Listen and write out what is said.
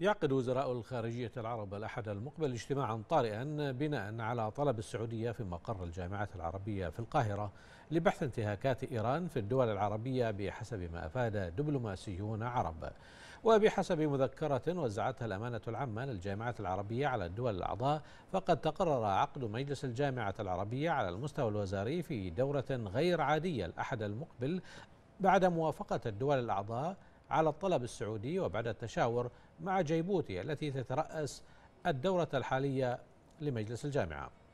يعقد وزراء الخارجية العرب الأحد المقبل اجتماعا طارئا بناء على طلب السعودية في مقر الجامعة العربية في القاهرة لبحث انتهاكات إيران في الدول العربية بحسب ما أفاد دبلوماسيون عرب وبحسب مذكرة وزعتها الأمانة العامة للجامعة العربية على الدول الأعضاء فقد تقرر عقد مجلس الجامعة العربية على المستوى الوزاري في دورة غير عادية الأحد المقبل بعد موافقة الدول الأعضاء على الطلب السعودي وبعد التشاور مع جيبوتي التي تترأس الدورة الحالية لمجلس الجامعة